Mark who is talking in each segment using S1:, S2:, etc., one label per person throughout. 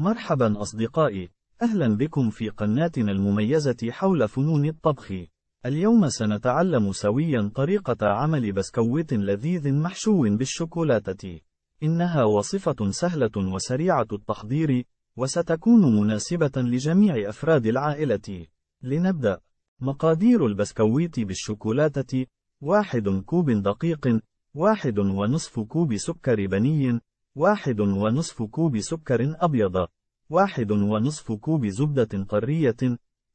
S1: مرحبا أصدقائي، أهلا بكم في قناتنا المميزة حول فنون الطبخ. اليوم سنتعلم سويا طريقة عمل بسكويت لذيذ محشو بالشوكولاتة. إنها وصفة سهلة وسريعة التحضير، وستكون مناسبة لجميع أفراد العائلة. لنبدأ. مقادير البسكويت بالشوكولاتة: واحد كوب دقيق، واحد ونصف كوب سكر بني، واحد ونصف كوب سكر أبيض واحد ونصف كوب زبدة طرية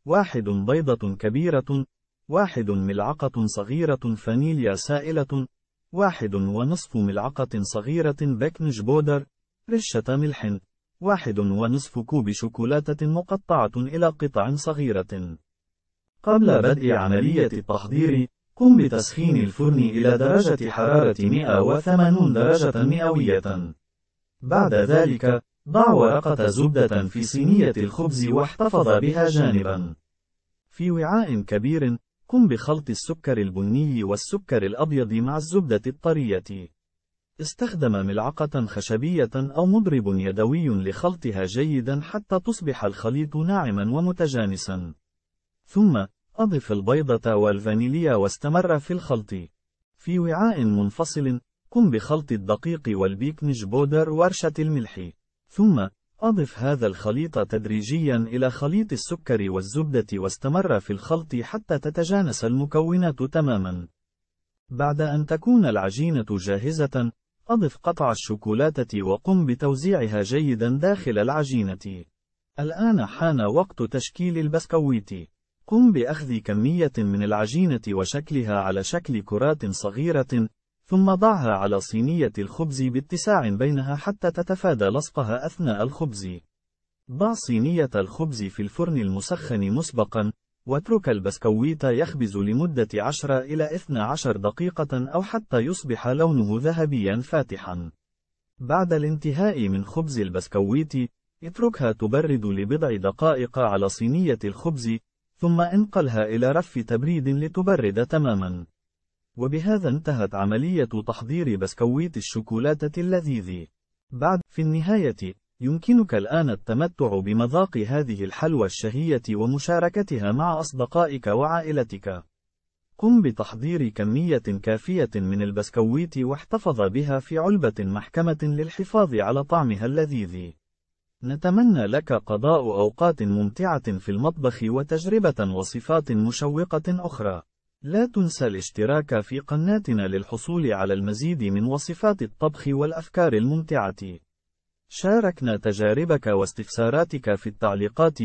S1: واحد بيضة كبيرة واحد ملعقة صغيرة فانيليا سائلة واحد ونصف ملعقة صغيرة بيكنج بودر رشة ملح واحد ونصف كوب شوكولاتة مقطعة إلى قطع صغيرة قبل بدء عملية التحضير قم بتسخين الفرن إلى درجة حرارة 180 درجة مئوية بعد ذلك، ضع ورقة زبدة في صينية الخبز واحتفظ بها جانبا. في وعاء كبير، قم بخلط السكر البني والسكر الأبيض مع الزبدة الطرية. استخدم ملعقة خشبية أو مضرب يدوي لخلطها جيدا حتى تصبح الخليط ناعما ومتجانسا. ثم، أضف البيضة والفانيليا واستمر في الخلط. في وعاء منفصل، قم بخلط الدقيق والبيكنج بودر ورشة الملح. ثم، أضف هذا الخليط تدريجيا إلى خليط السكر والزبدة واستمر في الخلط حتى تتجانس المكونات تماما. بعد أن تكون العجينة جاهزة، أضف قطع الشوكولاتة وقم بتوزيعها جيدا داخل العجينة. الآن حان وقت تشكيل البسكويت. قم بأخذ كمية من العجينة وشكلها على شكل كرات صغيرة، ثم ضعها على صينية الخبز باتساع بينها حتى تتفادى لصقها أثناء الخبز. ضع صينية الخبز في الفرن المسخن مسبقا، واترك البسكويت يخبز لمدة 10 إلى 12 دقيقة أو حتى يصبح لونه ذهبيا فاتحا. بعد الانتهاء من خبز البسكويت، اتركها تبرد لبضع دقائق على صينية الخبز، ثم انقلها إلى رف تبريد لتبرد تماما. وبهذا انتهت عملية تحضير بسكويت الشوكولاتة اللذيذ. بعد، في النهاية، يمكنك الآن التمتع بمذاق هذه الحلوى الشهية ومشاركتها مع أصدقائك وعائلتك. قم بتحضير كمية كافية من البسكويت واحتفظ بها في علبة محكمة للحفاظ على طعمها اللذيذ. نتمنى لك قضاء أوقات ممتعة في المطبخ وتجربة وصفات مشوقة أخرى. لا تنسى الاشتراك في قناتنا للحصول على المزيد من وصفات الطبخ والأفكار الممتعة. شاركنا تجاربك واستفساراتك في التعليقات،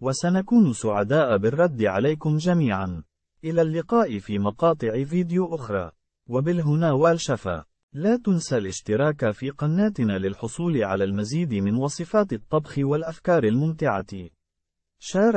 S1: وسنكون سعداء بالرد عليكم جميعا. إلى اللقاء في مقاطع فيديو أخرى. وبالهنا والشفا. لا تنسى الاشتراك في قناتنا للحصول على المزيد من وصفات الطبخ والأفكار الممتعة. شارك